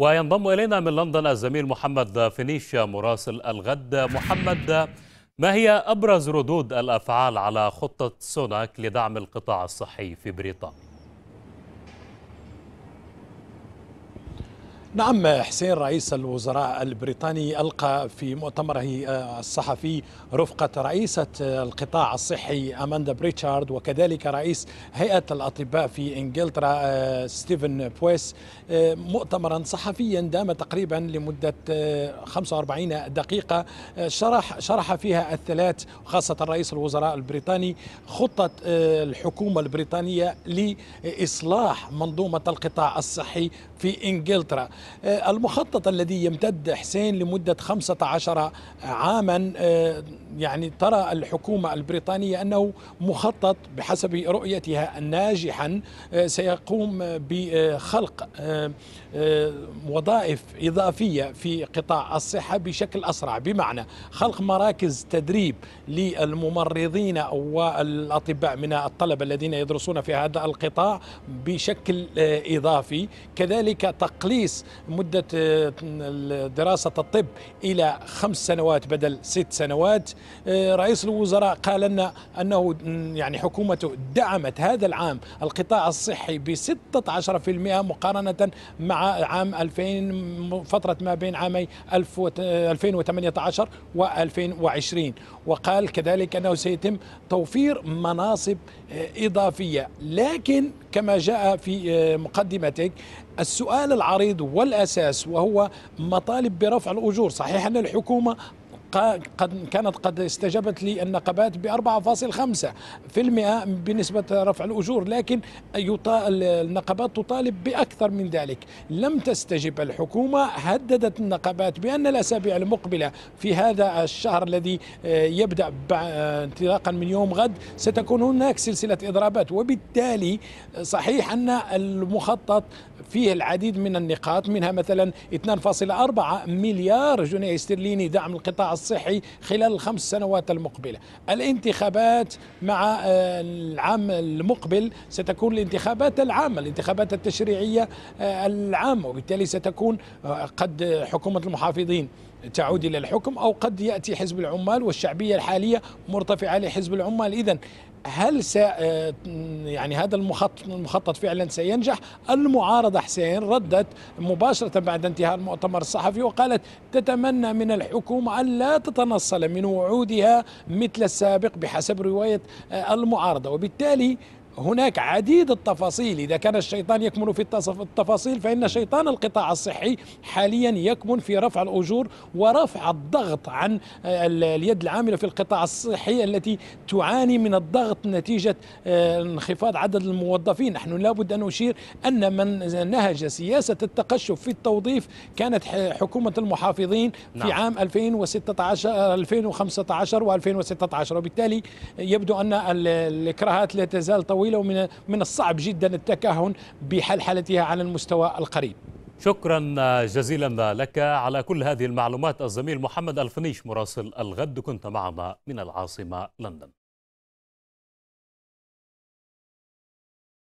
وينضم إلينا من لندن الزميل محمد فينيشيا مراسل الغد محمد ما هي أبرز ردود الأفعال على خطة سوناك لدعم القطاع الصحي في بريطانيا؟ نعم حسين رئيس الوزراء البريطاني ألقى في مؤتمره الصحفي رفقة رئيسة القطاع الصحي أماندا بريتشارد وكذلك رئيس هيئة الأطباء في إنجلترا آه، ستيفن بويس آه، مؤتمرا صحفيا دام تقريبا لمدة 45 آه، دقيقة شرح, شرح فيها الثلاث خاصة رئيس الوزراء البريطاني خطة الحكومة البريطانية لإصلاح منظومة القطاع الصحي في إنجلترا آه، المخطط الذي يمتد حسين لمدة 15 عاما آه، يعني ترى الحكومة البريطانية أنه مخطط بحسب رؤيتها ناجحا آه، سيقوم بخلق وظائف إضافية في قطاع الصحة بشكل أسرع بمعنى خلق مراكز تدريب للممرضين والأطباء من الطلبة الذين يدرسون في هذا القطاع بشكل إضافي كذلك تقليص مدة آه، دراسة الطب إلى خمس سنوات بدل ست سنوات آه، رئيس الوزراء قال لنا أنه يعني حكومته دعمت هذا العام القطاع الصحي ب 16% مقارنة مع عام 2000 فترة ما بين عامي 2018 و 2020 وقال كذلك أنه سيتم توفير مناصب آه، إضافية لكن كما جاء في مقدمتك السؤال العريض والأساس وهو مطالب برفع الأجور صحيح أن الحكومة قد كانت قد استجابت للنقابات ب 4.5% بنسبة رفع الأجور لكن النقابات تطالب بأكثر من ذلك لم تستجب الحكومة هددت النقابات بأن الأسابيع المقبلة في هذا الشهر الذي آه، يبدأ آه، انطلاقا من يوم غد ستكون هناك سلسلة إضرابات وبالتالي صحيح أن المخطط فيه العديد من النقاط منها مثلا 2.4 مليار جنيه استرليني دعم القطاع الصحي خلال الخمس سنوات المقبلة الانتخابات مع آه، العام المقبل ستكون الانتخابات العامة الانتخابات التشريعية آه، العامة وبالتالي ستكون آه، قد حكومة المحافظين تعود إلى الحكم أو قد يأتي حزب العمال والشعبية الحالية مرتفعة لحزب العمال إذا هل س... آه، يعني هذا المخطط المخطط فعلا سينجح؟ المعارضه حسين ردت مباشره بعد انتهاء المؤتمر الصحفي وقالت تتمنى من الحكومه الا تتنصل من وعودها مثل السابق بحسب روايه آه، المعارضه وبالتالي هناك عديد التفاصيل إذا كان الشيطان يكمن في التفاصيل فإن شيطان القطاع الصحي حاليا يكمن في رفع الأجور ورفع الضغط عن اليد العاملة في القطاع الصحي التي تعاني من الضغط نتيجة آه، انخفاض عدد الموظفين نحن لابد أن أشير أن من نهج سياسة التقشف في التوظيف كانت حكومة المحافظين نعم. في عام 2016 2015 و2016 وبالتالي يبدو أن الإكراهات لا تزال طويلة طويلة ومن من الصعب جدا التكهن بحلحلتها على المستوى القريب شكرا آه، جزيلا لك على كل هذه المعلومات الزميل محمد الفنيش مراسل الغد كنت معنا من العاصمة لندن